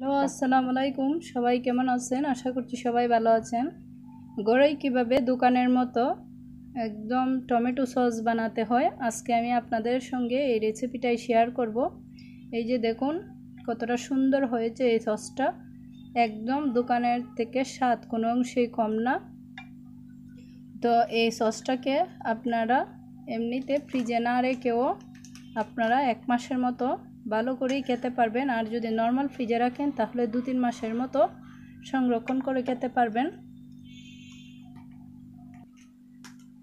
hello আসসালামু আলাইকুম সবাই কেমন আছেন আশা করছি সবাই ভালো আছেন গড়াই কিভাবে দোকানের মতো একদম টমেটো সস বানাতে হয় আজকে আমি আপনাদের সঙ্গে এই রেসিপিটাই শেয়ার করব এই যে দেখুন কতটা সুন্দর হয়েছে এই সসটা একদম দোকানের থেকে স্বাদ কোনো অংশেই কম না তো এই সসটাকে আপনারা এমনিতে ফ্রিজে না রেখেও আপনারা এক মাসের মতো ভালো করেই খেতে পারবেন আর যদি নর্মাল ফ্রিজে রাখেন তাহলে দু তিন মাসের মতো সংরক্ষণ করে খেতে পারবেন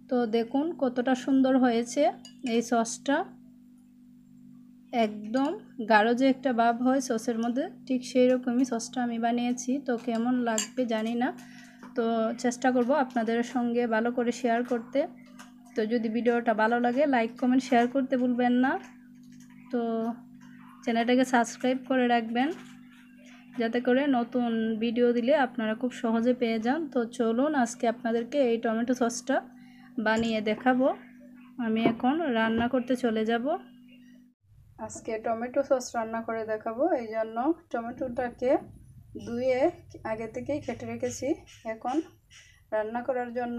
তো দেখুন কতটা সুন্দর হয়েছে এই সসটা একদম গাঢ় যে একটা ভাব হয় সসের মধ্যে ঠিক সেই রকমই সসটা আমি বানিয়েছি তো কেমন লাগবে জানি না তো চেষ্টা করব আপনাদের সঙ্গে ভালো করে শেয়ার করতে তো যদি ভিডিওটা ভালো লাগে লাইক কমেন্ট শেয়ার করতে ভুলবেন না তো চ্যানেলটাকে সাবস্ক্রাইব করে রাখবেন যাতে করে নতুন ভিডিও দিলে আপনারা খুব সহজে পেয়ে যান তো চলুন আজকে আপনাদেরকে এই টমেটো সসটা বানিয়ে দেখাবো আমি এখন রান্না করতে চলে যাব আজকে টমেটো সস রান্না করে দেখাবো এই জন্য টমেটোটাকে ধুয়ে আগে থেকেই কেটে রেখেছি এখন রান্না করার জন্য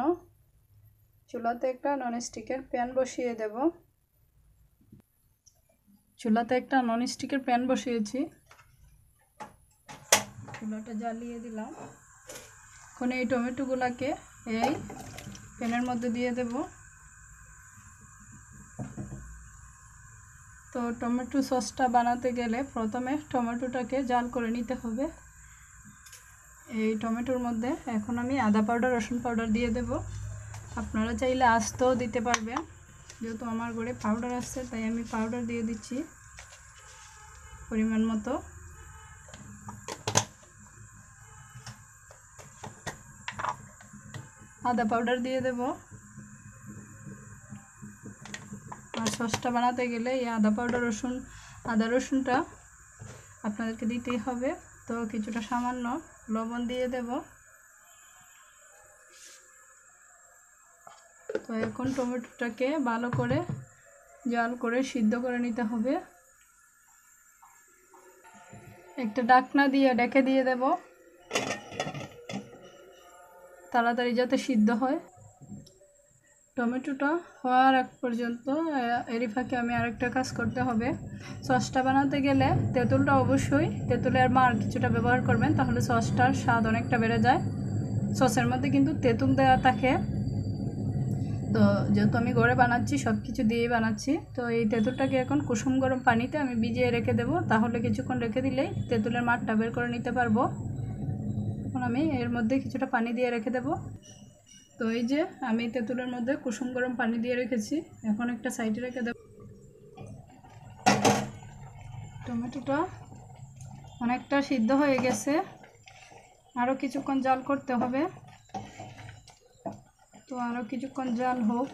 চুলাতে একটা ননস্টিকের প্যান বসিয়ে দেবো চুলাতে একটা ননস্টিকের প্যান বসিয়েছি চুলাটা জ্বালিয়ে দিলাম এখন এই টমেটোগুলাকে এই প্যানের মধ্যে দিয়ে দেব তো টমেটো সসটা বানাতে গেলে প্রথমে টমেটোটাকে জাল করে নিতে হবে এই টমেটোর মধ্যে এখন আমি আদা পাউডার রসুন পাউডার দিয়ে দেব আপনারা চাইলে আস্তও দিতে পারবেন যেহেতু আমার ঘরে পাউডার আসছে তাই আমি পাউডার দিয়ে দিচ্ছি পরিমাণ মতো আদা পাউডার দিয়ে দেব আর সসটা বানাতে গেলে এই আদা পাউডার রসুন আদা রসুনটা আপনাদেরকে দিতেই হবে তো কিছুটা সামান্য লবণ দিয়ে দেবো এখন টমেটোটাকে ভালো করে জল করে সিদ্ধ করে নিতে হবে একটা ডাকনা দিয়ে ডেকে দিয়ে দেব তাড়াতাড়ি যাতে সিদ্ধ হয় টমেটোটা হওয়ার এক পর্যন্ত এরই ফাঁকে আমি আরেকটা কাজ করতে হবে সসটা বানাতে গেলে তেঁতুলটা অবশ্যই তেঁতুলের মার কিছুটা ব্যবহার করবেন তাহলে সসটার স্বাদ অনেকটা বেড়ে যায় সসের মধ্যে কিন্তু তেঁতুল দেওয়া থাকে তো যেহেতু আমি গড়ে বানাচ্ছি সব কিছু দিয়েই বানাচ্ছি তো এই তেঁতুলটাকে এখন কুসুম গরম পানিতে আমি ভিজিয়ে রেখে দেবো তাহলে কিছুক্ষণ রেখে দিলেই তেঁতুলের মাঠটা বের করে নিতে পারবো এখন আমি এর মধ্যে কিছুটা পানি দিয়ে রেখে দেবো তো এই যে আমি তেঁতুলের মধ্যে কুসুম গরম পানি দিয়ে রেখেছি এখন একটা সাইডে রেখে দেবো টমেটোটা অনেকটা সিদ্ধ হয়ে গেছে আরও কিছুক্ষণ জল করতে হবে তো আরও কিছুক্ষণ জাল হোক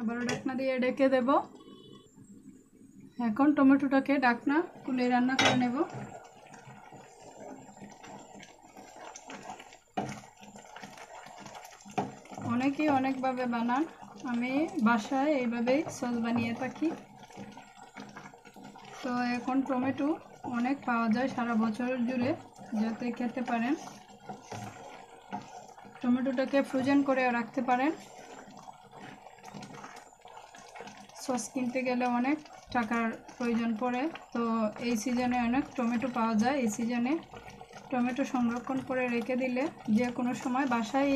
আবার ডাকনা দিয়ে ডেকে দেব এখন টমেটোটাকে ডাকনা খুলে রান্না করে নেব অনেকেই অনেকভাবে বানান আমি বাসায় এইভাবেই সস বানিয়ে থাকি তো এখন টমেটো অনেক পাওয়া যায় সারা বছরের জুড়ে যাতে খেতে পারেন টমেটোটাকে ফ্রোজেন করে রাখতে পারেন সস কিনতে গেলে অনেক টাকার প্রয়োজন পড়ে তো এই সিজনে অনেক টমেটো পাওয়া যায় এই সিজনে টমেটো সংরক্ষণ করে রেখে দিলে যে কোনো সময় বাসায়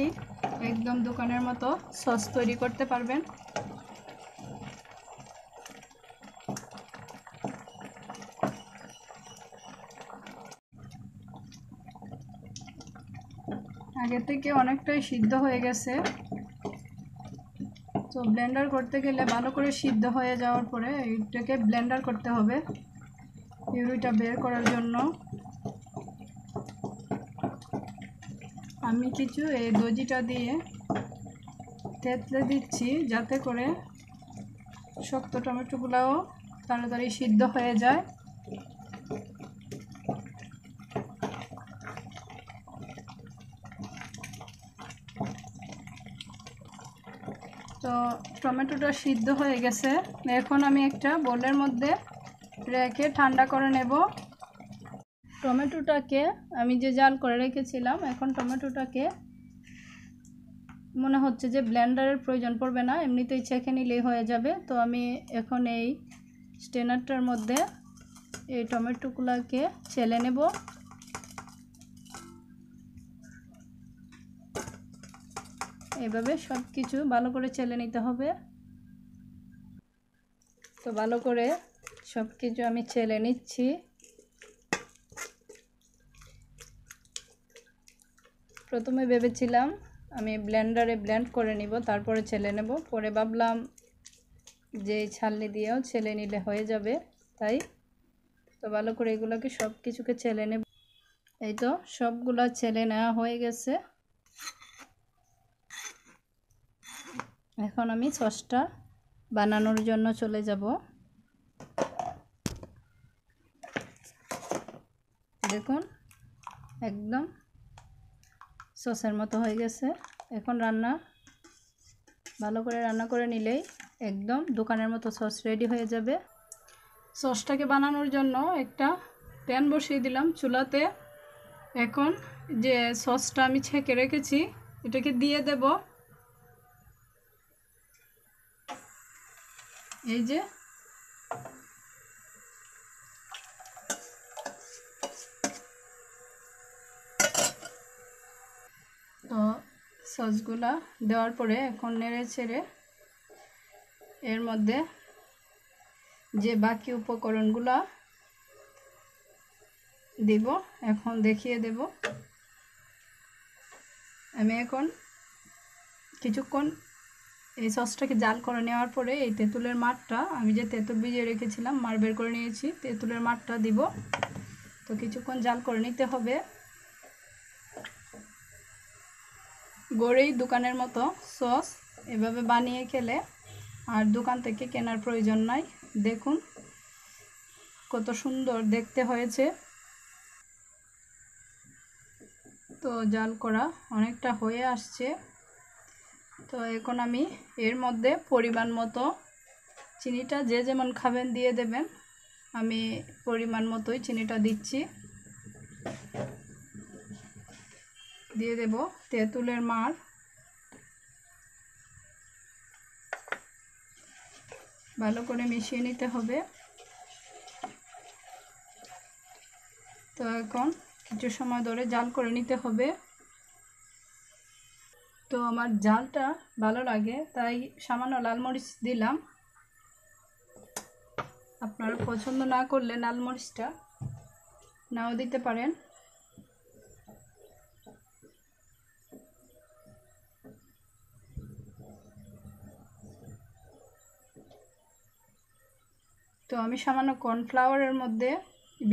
একদম দোকানের মতো সস তৈরি করতে পারবেন আগে থেকে অনেকটাই সিদ্ধ হয়ে গেছে তো ব্লেন্ডার করতে গেলে ভালো করে সিদ্ধ হয়ে যাওয়ার পরে এইটাকে ব্লেন্ডার করতে হবে ইউরিটা বের করার জন্য আমি কিছু এই দজিটা দিয়ে তেতলে দিচ্ছি যাতে করে শক্ত টমেটোগুলাও তাড়াতাড়ি সিদ্ধ হয়ে যায় টমেটোটা সিদ্ধ হয়ে গেছে এখন আমি একটা বোলের মধ্যে রেখে ঠান্ডা করে নেব টমেটোটাকে আমি যে জাল করে রেখেছিলাম এখন টমেটোটাকে মনে হচ্ছে যে ব্লেন্ডারের প্রয়োজন পড়বে না এমনিতেই ছেঁকে নিলেই হয়ে যাবে তো আমি এখন এই স্টেনারটার মধ্যে এই টমেটোগুলোকে ছেলে নেব এভাবে সব কিছু ভালো করে চেলে নিতে হবে তো ভালো করে সব কিছু আমি চেলে নিচ্ছি প্রথমে ভেবেছিলাম আমি ব্ল্যান্ডারে ব্ল্যান্ড করে নিব তারপরে ছেলে নেব পরে ভাবলাম যে ছালনি দিয়েও ছেলে নিলে হয়ে যাবে তাই তো ভালো করে এগুলোকে সব কিছুকে ছেলে নেব এই তো সবগুলো ছেলে নেওয়া হয়ে গেছে এখন আমি সসটা বানানোর জন্য চলে যাব দেখুন একদম সসের মতো হয়ে গেছে এখন রান্না ভালো করে রান্না করে নিলেই একদম দোকানের মতো সস রেডি হয়ে যাবে সসটাকে বানানোর জন্য একটা প্যান বসিয়ে দিলাম চুলাতে এখন যে সসটা আমি ছেঁকে রেখেছি এটাকে দিয়ে দেব এই যে তো সসগুলা দেওয়ার পরে এখন নেড়ে ছেড়ে এর মধ্যে যে বাকি উপকরণগুলা দিব এখন দেখিয়ে দেব আমি এখন কিছুক্ষণ এই সসটাকে জাল করে নেওয়ার পরে এই তেঁতুলের মাঠটা আমি যে তেঁতুল ভিজিয়ে রেখেছিলাম মার বের করে নিয়েছি তেঁতুলের মাঠটা দিব তো কিছুক্ষণ জাল করে নিতে হবে গড়েই দোকানের মতো সস এভাবে বানিয়ে খেলে আর দোকান থেকে কেনার প্রয়োজন নাই দেখুন কত সুন্দর দেখতে হয়েছে তো জাল করা অনেকটা হয়ে আসছে তো এখন আমি এর মধ্যে পরিমাণ মতো চিনিটা যে যেমন খাবেন দিয়ে দেবেন আমি পরিমাণ মতোই চিনিটা দিচ্ছি দিয়ে দেব তেঁতুলের মার ভালো করে মিশিয়ে নিতে হবে তো এখন কিছু সময় ধরে জাল করে নিতে হবে আমার জালটা ভালো লাগে তাই সামান্য লাল মরিচ দিলাম আপনারা পছন্দ না করলে লাল মরিচটা নাও দিতে পারেন তো আমি সামান্য কর্নফ্লাওয়ারের মধ্যে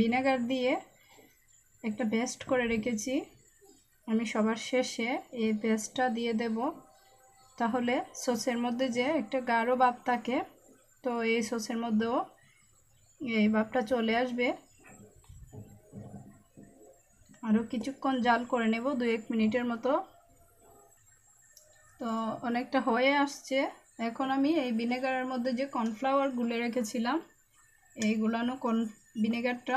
ভিনেগার দিয়ে একটা পেস্ট করে রেখেছি আমি সবার শেষে এই পেস্টটা দিয়ে দেব তাহলে সসের মধ্যে যে একটা গাঢ় বাপ থাকে তো এই সসের মধ্যেও এই বাপটা চলে আসবে আরও কিছুক্ষণ জাল করে নেব দু এক মিনিটের মতো তো অনেকটা হয়ে আসছে এখন আমি এই ভিনেগারের মধ্যে যে কর্নফ্লাওয়ার গুলে রেখেছিলাম এই গুলানো কর্ন ভিনেগারটা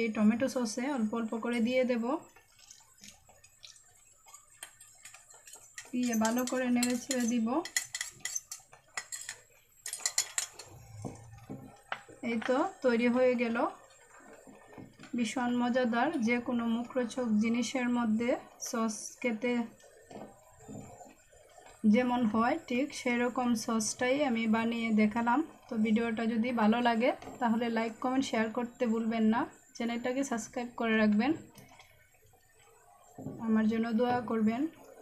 এই টমেটো সসে অল্প অল্প করে দিয়ে দেবো দিয়ে ভালো করে নেড়ে ছেড়ে দিব এই তো তৈরি হয়ে গেল ভীষণ মজাদার যে কোনো মুখরোচক জিনিসের মধ্যে সস খেতে যেমন হয় ঠিক সেরকম সসটাই আমি বানিয়ে দেখালাম তো ভিডিওটা যদি ভালো লাগে তাহলে লাইক কমেন্ট শেয়ার করতে ভুলবেন না চ্যানেলটাকে সাবস্ক্রাইব করে রাখবেন আমার জন্য দোয়া করবেন